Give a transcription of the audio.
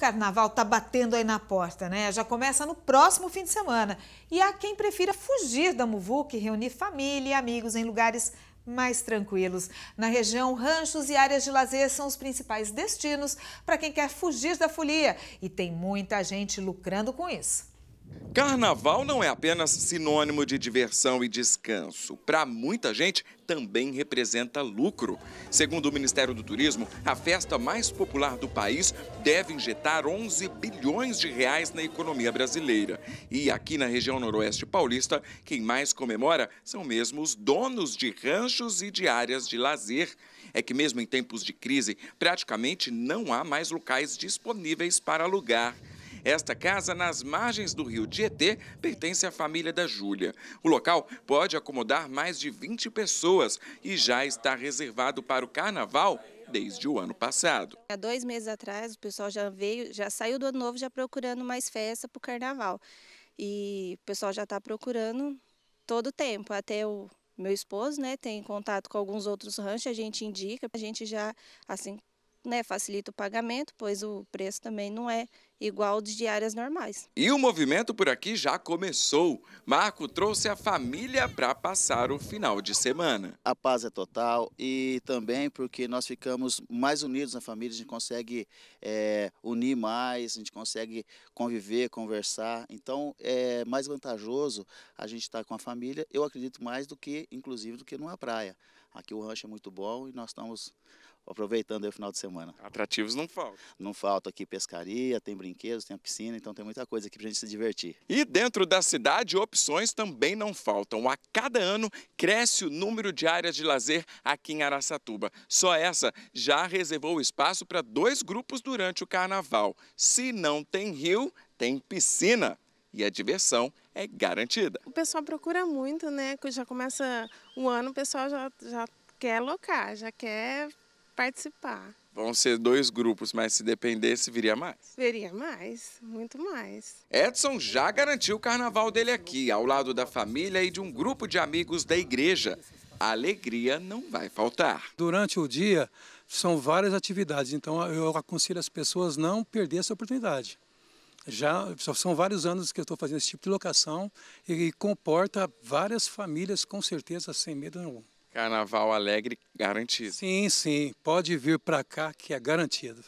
carnaval está batendo aí na porta, né? Já começa no próximo fim de semana. E há quem prefira fugir da muvuca e reunir família e amigos em lugares mais tranquilos. Na região, ranchos e áreas de lazer são os principais destinos para quem quer fugir da folia. E tem muita gente lucrando com isso. Carnaval não é apenas sinônimo de diversão e descanso. Para muita gente, também representa lucro. Segundo o Ministério do Turismo, a festa mais popular do país deve injetar 11 bilhões de reais na economia brasileira. E aqui na região noroeste paulista, quem mais comemora são mesmo os donos de ranchos e de áreas de lazer. É que mesmo em tempos de crise, praticamente não há mais locais disponíveis para alugar. Esta casa, nas margens do rio Tietê, pertence à família da Júlia. O local pode acomodar mais de 20 pessoas e já está reservado para o carnaval desde o ano passado. Há dois meses atrás, o pessoal já veio, já saiu do ano novo já procurando mais festa para o carnaval. E o pessoal já está procurando todo o tempo, até o meu esposo, né, tem contato com alguns outros ranchos, a gente indica, a gente já assim, né, facilita o pagamento, pois o preço também não é igual de diárias normais. E o movimento por aqui já começou. Marco trouxe a família para passar o final de semana. A paz é total e também porque nós ficamos mais unidos na família, a gente consegue é, unir mais, a gente consegue conviver, conversar. Então é mais vantajoso a gente estar tá com a família, eu acredito mais do que, inclusive, do que numa praia. Aqui o rancho é muito bom e nós estamos aproveitando o final de semana. Atrativos não faltam. Não falta aqui pescaria, tem brinquedos brinquedos, tem a piscina, então tem muita coisa aqui para a gente se divertir. E dentro da cidade, opções também não faltam. A cada ano cresce o número de áreas de lazer aqui em Araçatuba. Só essa já reservou espaço para dois grupos durante o carnaval. Se não tem rio, tem piscina. E a diversão é garantida. O pessoal procura muito, né? Que já começa o ano, o pessoal já, já quer locar, já quer participar. Vão ser dois grupos, mas se dependesse, viria mais? Viria mais, muito mais. Edson já garantiu o carnaval dele aqui, ao lado da família e de um grupo de amigos da igreja. A alegria não vai faltar. Durante o dia, são várias atividades, então eu aconselho as pessoas não perder essa oportunidade. Já são vários anos que eu estou fazendo esse tipo de locação e comporta várias famílias, com certeza, sem medo nenhum. Carnaval Alegre garantido. Sim, sim. Pode vir para cá que é garantido.